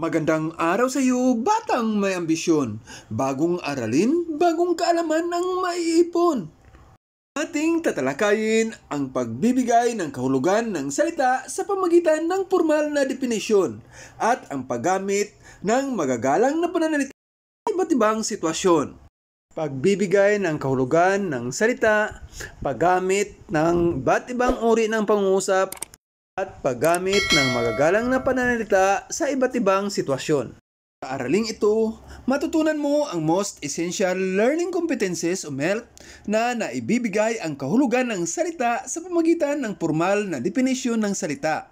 Magandang araw sa iyo, batang may ambisyon. Bagong aralin, bagong kaalaman ang maiipon. Ating tatalakayin ang pagbibigay ng kahulugan ng salita sa pamagitan ng formal na definisyon at ang paggamit ng magagalang na pananalita sa iba't ibang sitwasyon pagbibigay ng kahulugan ng salita, paggamit ng iba't ibang uri ng pangungusap, at paggamit ng magagalang na pananalita sa iba't ibang sitwasyon. Sa araling ito, matutunan mo ang most essential learning competencies o MELC na naibibigay ang kahulugan ng salita sa pamagitan ng formal na definisyon ng salita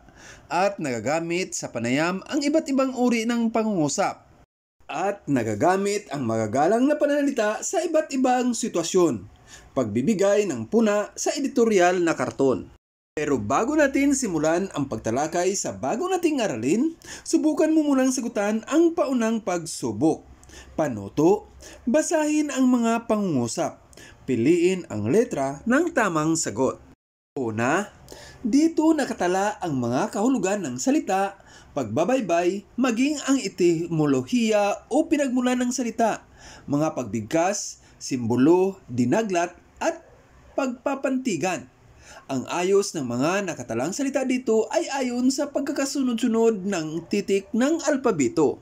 at nagagamit sa panayam ang iba't ibang uri ng pangungusap at nagagamit ang magagalang na pananalita sa iba't ibang sitwasyon, pagbibigay ng puna sa editorial na karton. Pero bago natin simulan ang pagtalakay sa bago nating aralin, subukan mo munang sagutan ang paunang pagsubok. Panoto, basahin ang mga pangungusap. Piliin ang letra ng tamang sagot. Una, dito nakatala ang mga kahulugan ng salita pagbabaybay, maging ang etimolohiya o pinagmula ng salita, mga pagbigkas, simbolo, dinaglat at pagpapantigan. Ang ayos ng mga nakatalang salita dito ay ayon sa pagkakasunod-sunod ng titik ng alpabeto.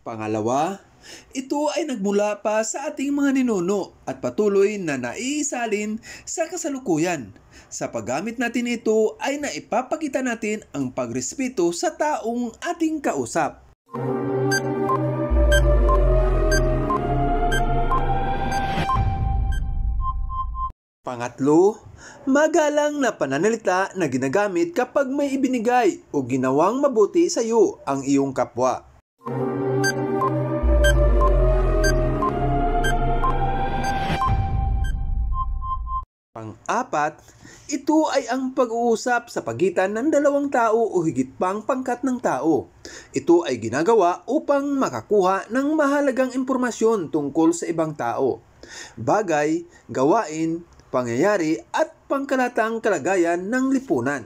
Pangalawa, ito ay nagmula pa sa ating mga ninuno at patuloy na naiisalin sa kasalukuyan. Sa paggamit natin ito ay naipapakita natin ang pagrespeto sa taong ating kausap. Pangatlo, magalang na pananalita na ginagamit kapag may ibinigay o ginawang mabuti sa iyo ang iyong kapwa. Ikaapat, ito ay ang pag-uusap sa pagitan ng dalawang tao o higit pang pangkat ng tao. Ito ay ginagawa upang makakuha ng mahalagang impormasyon tungkol sa ibang tao. Bagay, gawain, pangyayari at pangkalatang kalagayan ng lipunan.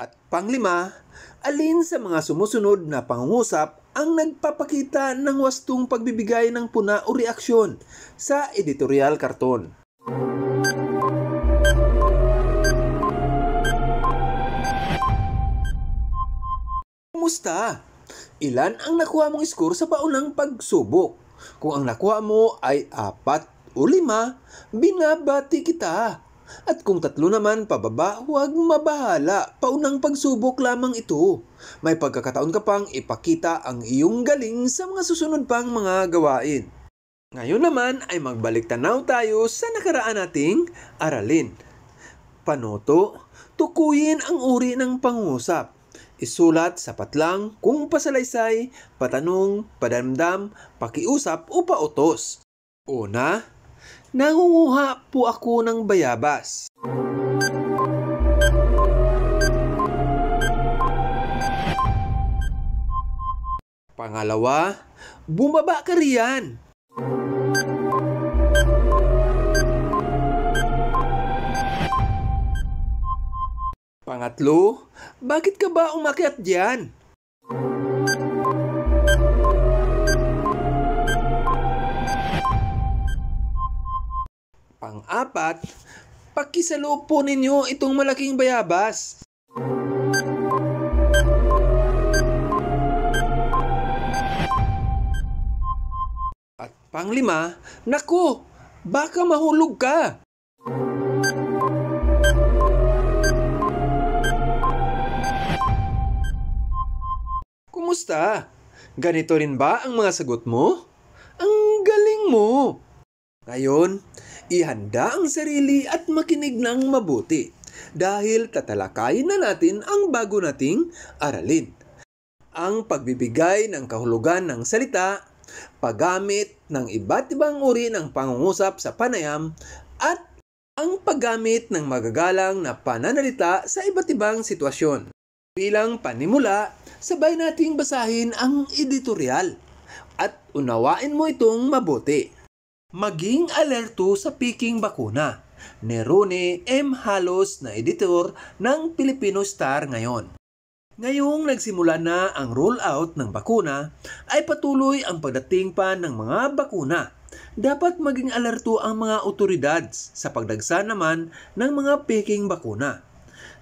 At panglima, alin sa mga sumusunod na pangungusap ang nagpapakita ng wastong pagbibigay ng puna o reaksyon sa editorial karton. Kumusta? Ilan ang nakuha mong score sa paunang pagsubok? Kung ang nakuha mo ay 4 o 5, binabati kita at kung tatlo naman pababa, huwag mabahala. Paunang pagsubok lamang ito. May pagkakataon ka pang ipakita ang iyong galing sa mga susunod pang mga gawain. Ngayon naman ay magbalik tanaw tayo sa nakaraan nating aralin. Panoto, tukuyin ang uri ng pangusap. Isulat sa patlang kung pasalaysay, patanong, padamdam, pakiusap o pautos. Una, Nangunguha po ako ng bayabas. Pangalawa, bumaba ka riyan. Pangatlo, bakit ka ba umakyat diyan? apat pakisalo po ninyo itong malaking bayabas. At panglima, naku, baka mahulog ka. Kumusta? Ganito rin ba ang mga sagot mo? Ang galing mo! Ngayon, Ihanda ang sarili at makinig ng mabuti dahil tatalakayin na natin ang bago nating aralin. Ang pagbibigay ng kahulugan ng salita, paggamit ng iba't ibang uri ng pangungusap sa panayam, at ang paggamit ng magagalang na pananalita sa iba't ibang sitwasyon. Bilang panimula, sabay nating basahin ang editorial at unawain mo itong mabuti. Maging alerto sa piking bakuna ni Rune M. Halos na editor ng Filipino Star ngayon. Ngayong nagsimula na ang rollout ng bakuna, ay patuloy ang pagdating pa ng mga bakuna. Dapat maging alerto ang mga otoridad sa pagdagsa naman ng mga peking bakuna.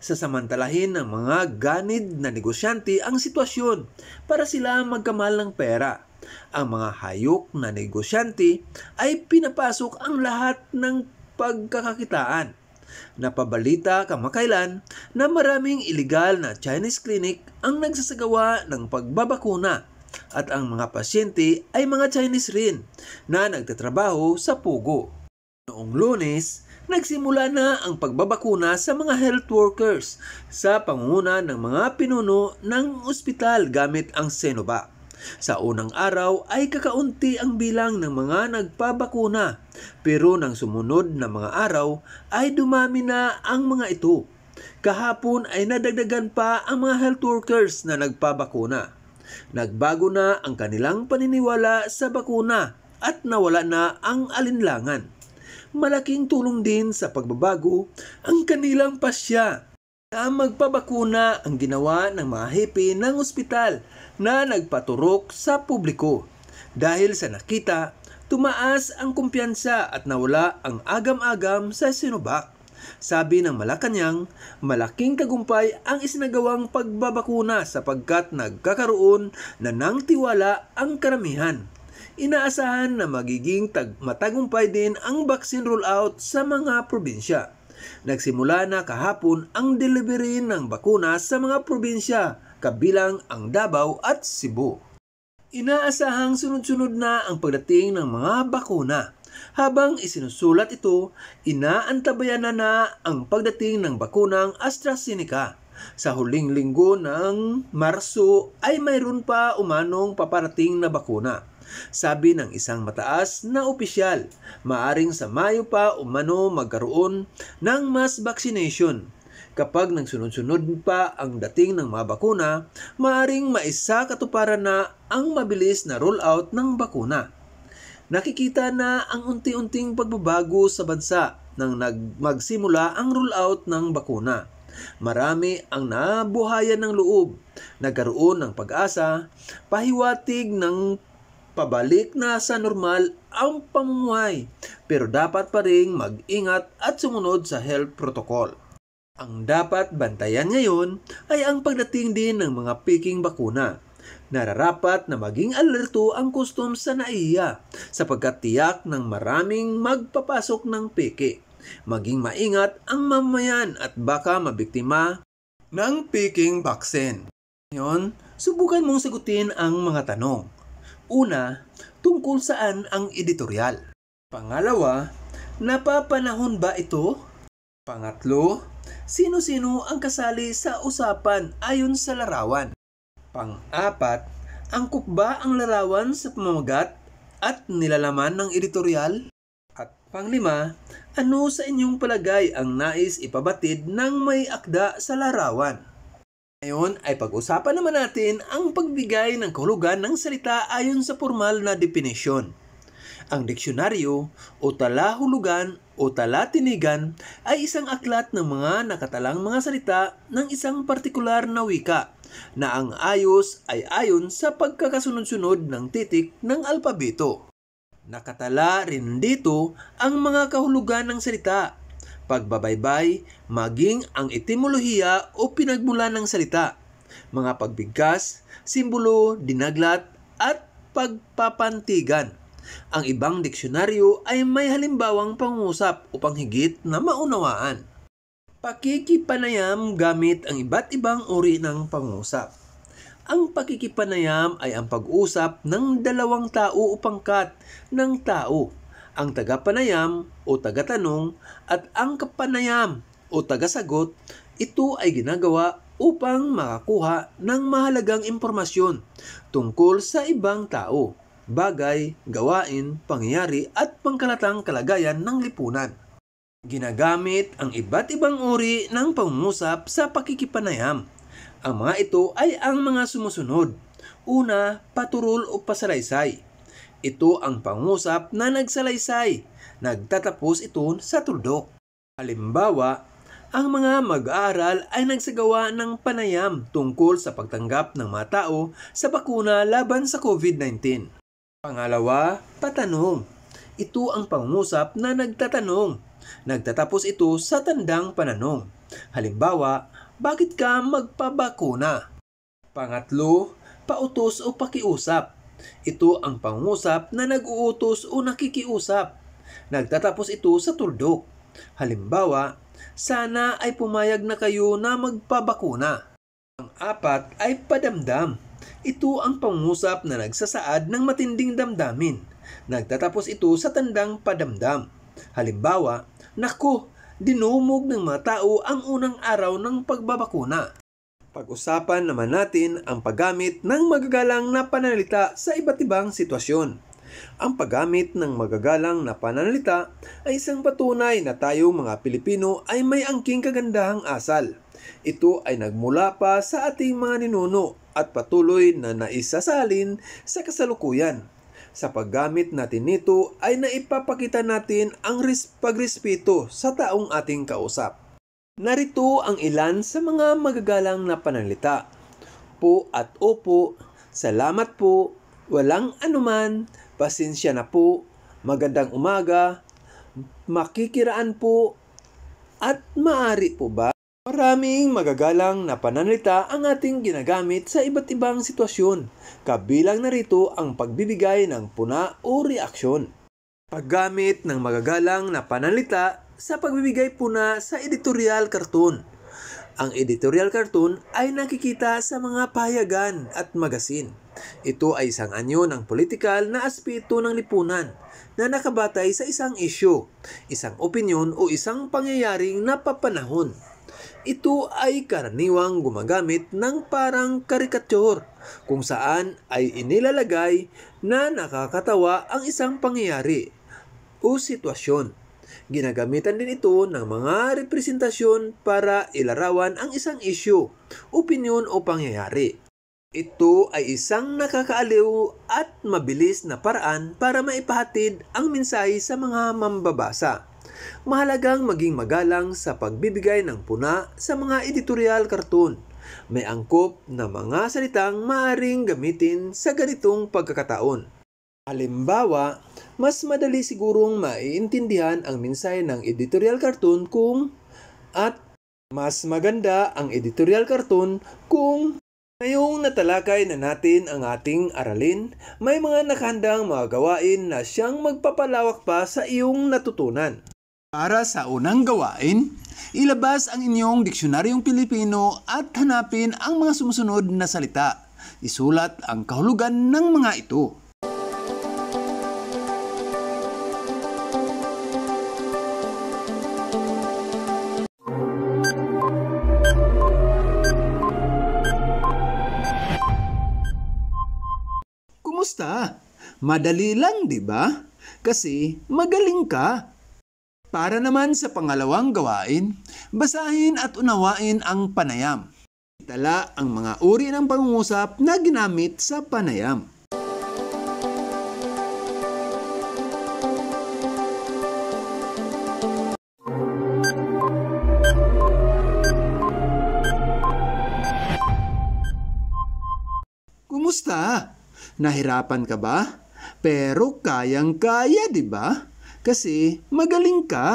Sasamantalahin ng mga ganid na negosyante ang sitwasyon para sila magkamal ng pera ang mga hayok na negosyante ay pinapasok ang lahat ng pagkakakitaan. Napabalita kamakailan na maraming ilegal na Chinese clinic ang nagsasagawa ng pagbabakuna at ang mga pasyente ay mga Chinese rin na nagtatrabaho sa Pugo. Noong lunes, nagsimula na ang pagbabakuna sa mga health workers sa panguna ng mga pinuno ng ospital gamit ang Sinovac. Sa unang araw ay kakaunti ang bilang ng mga nagpabakuna pero nang sumunod na mga araw ay dumami na ang mga ito. Kahapon ay nadagdagan pa ang mga health workers na nagpabakuna. Nagbago na ang kanilang paniniwala sa bakuna at nawala na ang alinlangan. Malaking tulong din sa pagbabago ang kanilang pasya ang magpabakuna ang ginawa ng mga hipi ng ospital na nagpaturok sa publiko. Dahil sa nakita, tumaas ang kumpiyansa at nawala ang agam-agam sa sinubak. Sabi ng Malacanang, malaking kagumpay ang isinagawang pagbabakuna sapagkat nagkakaroon na nang tiwala ang karamihan. Inaasahan na magiging tag- matagumpay din ang vaccine rollout sa mga probinsya. Nagsimula na kahapon ang delivery ng bakuna sa mga probinsya, kabilang ang Davao at Cebu. Inaasahang sunod-sunod na ang pagdating ng mga bakuna. Habang isinusulat ito, inaantabayan na na ang pagdating ng bakunang AstraZeneca. Sa huling linggo ng Marso ay mayroon pa umanong paparating na bakuna. Sabi ng isang mataas na opisyal, maaring sa Mayo pa umano magkaroon ng mass vaccination. Kapag nagsunod-sunod pa ang dating ng mga bakuna, maaring maisa katuparan na ang mabilis na rollout ng bakuna. Nakikita na ang unti-unting pagbabago sa bansa nang magsimula ang rollout ng bakuna. Marami ang nabuhayan ng loob, nagkaroon ng pag-asa, pahiwatig ng pabalik na sa normal ang pamumuhay pero dapat pa rin mag-ingat at sumunod sa health protocol. Ang dapat bantayan ngayon ay ang pagdating din ng mga piking bakuna. Nararapat na maging alerto ang customs sa NAIA sapagkat tiyak ng maraming magpapasok ng peke. Maging maingat ang mamayan at baka mabiktima ng piking vaccine. Ngayon, subukan mong sagutin ang mga tanong. Una, tungkol saan ang editorial? Pangalawa, napapanahon ba ito? Pangatlo, sino-sino ang kasali sa usapan ayon sa larawan? Pang-apat, angkop ba ang larawan sa pamamagat at nilalaman ng editorial? At panglima, ano sa inyong palagay ang nais ipabatid ng may akda sa larawan? Ngayon ay pag-usapan naman natin ang pagbigay ng kahulugan ng salita ayon sa formal na definisyon. Ang diksyonaryo o talahulugan o talatinigan ay isang aklat ng mga nakatalang mga salita ng isang partikular na wika na ang ayos ay ayon sa pagkakasunod-sunod ng titik ng alpabeto. Nakatala rin dito ang mga kahulugan ng salita pagbabaybay, maging ang etimolohiya o pinagmula ng salita, mga pagbigkas, simbolo, dinaglat, at pagpapantigan. Ang ibang diksyonaryo ay may halimbawang pangusap upang higit na maunawaan. Pakikipanayam gamit ang iba't ibang uri ng pangusap. Ang pakikipanayam ay ang pag-usap ng dalawang tao o pangkat ng tao ang tagapanayam o tagatanong at ang kapanayam o tagasagot, ito ay ginagawa upang makakuha ng mahalagang impormasyon tungkol sa ibang tao, bagay, gawain, pangyayari at pangkalatang kalagayan ng lipunan. Ginagamit ang iba't ibang uri ng pangungusap sa pakikipanayam. Ang mga ito ay ang mga sumusunod. Una, paturol o pasalaysay. Ito ang pangusap na nagsalaysay. Nagtatapos ito sa tuldok. Halimbawa, ang mga mag-aaral ay nagsagawa ng panayam tungkol sa pagtanggap ng mga tao sa bakuna laban sa COVID-19. Pangalawa, patanong. Ito ang pangusap na nagtatanong. Nagtatapos ito sa tandang pananong. Halimbawa, bakit ka magpabakuna? Pangatlo, pautos o pakiusap. Ito ang pangungusap na nag-uutos o nakikiusap. Nagtatapos ito sa tuldok. Halimbawa, sana ay pumayag na kayo na magpabakuna. Ang apat ay padamdam. Ito ang pangusap na nagsasaad ng matinding damdamin. Nagtatapos ito sa tandang padamdam. Halimbawa, Naku, dinumog ng mga tao ang unang araw ng pagbabakuna. Pag-usapan naman natin ang paggamit ng magagalang na pananalita sa iba't ibang sitwasyon. Ang paggamit ng magagalang na pananalita ay isang patunay na tayong mga Pilipino ay may angking kagandahang asal. Ito ay nagmula pa sa ating mga ninuno at patuloy na naisasalin sa kasalukuyan. Sa paggamit natin nito ay naipapakita natin ang pagrespeto sa taong ating kausap. Narito ang ilan sa mga magagalang na panalita. Po at opo, salamat po, walang anuman, pasensya na po, magandang umaga, makikiraan po, at maari po ba? Maraming magagalang na pananalita ang ating ginagamit sa iba't ibang sitwasyon, kabilang narito ang pagbibigay ng puna o reaksyon. Paggamit ng magagalang na pananalita sa pagbibigay puna sa editorial cartoon. Ang editorial cartoon ay nakikita sa mga pahayagan at magasin. Ito ay isang anyo ng political na aspeto ng lipunan na nakabatay sa isang isyu, isang opinyon o isang pangyayaring napapanahon. Ito ay karaniwang gumagamit ng parang karikatur kung saan ay inilalagay na nakakatawa ang isang pangyayari o sitwasyon Ginagamitan din ito ng mga representasyon para ilarawan ang isang isyu, opinyon o pangyayari. Ito ay isang nakakaaliw at mabilis na paraan para maipahatid ang mensahe sa mga mambabasa. Mahalagang maging magalang sa pagbibigay ng puna sa mga editorial cartoon. May angkop na mga salitang maaring gamitin sa ganitong pagkakataon. Halimbawa, mas madali sigurong maiintindihan ang mensahe ng editorial cartoon kung at mas maganda ang editorial cartoon kung Ngayong natalakay na natin ang ating aralin, may mga nakahandang mga gawain na siyang magpapalawak pa sa iyong natutunan. Para sa unang gawain, ilabas ang inyong diksyonaryong Pilipino at hanapin ang mga sumusunod na salita. Isulat ang kahulugan ng mga ito. Kumusta? Madali lang, 'di ba? Kasi magaling ka. Para naman sa pangalawang gawain, basahin at unawain ang panayam. Itala ang mga uri ng pangungusap na ginamit sa panayam. Kumusta? Nahirapan ka ba? Pero kayang-kaya, di ba? Kasi magaling ka.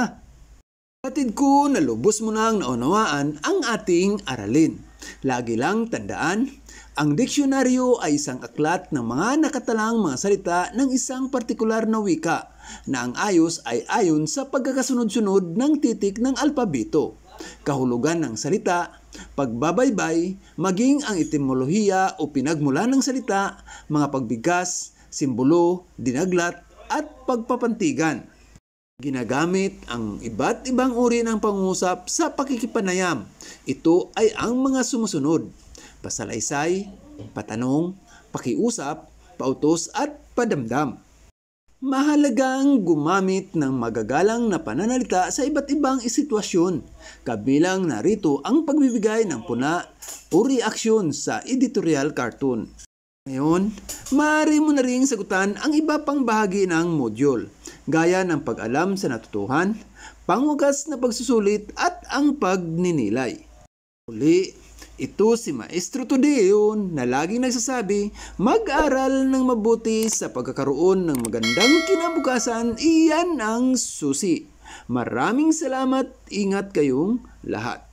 Katid ko na lubos mo ang naunawaan ang ating aralin. Lagi lang tandaan, ang diksyonaryo ay isang aklat ng mga nakatalang mga salita ng isang partikular na wika na ang ayos ay ayon sa pagkakasunod-sunod ng titik ng alpabeto. kahulugan ng salita, pagbabaybay, maging ang etimolohiya o pinagmula ng salita, mga pagbigas, simbolo, dinaglat, at pagpapantigan. Ginagamit ang iba't ibang uri ng pangusap sa pakikipanayam. Ito ay ang mga sumusunod. Pasalaysay, patanong, pakiusap, pautos at padamdam. Mahalagang gumamit ng magagalang na pananalita sa iba't ibang sitwasyon, kabilang narito ang pagbibigay ng puna o reaksyon sa editorial cartoon. Ngayon, maaari mo na rin sagutan ang iba pang bahagi ng module, gaya ng pag-alam sa natutuhan, pangwagas na pagsusulit at ang pagninilay. Uli, ito si Maestro Tudeon na laging nagsasabi, mag-aral ng mabuti sa pagkakaroon ng magandang kinabukasan, iyan ang susi. Maraming salamat, ingat kayong lahat.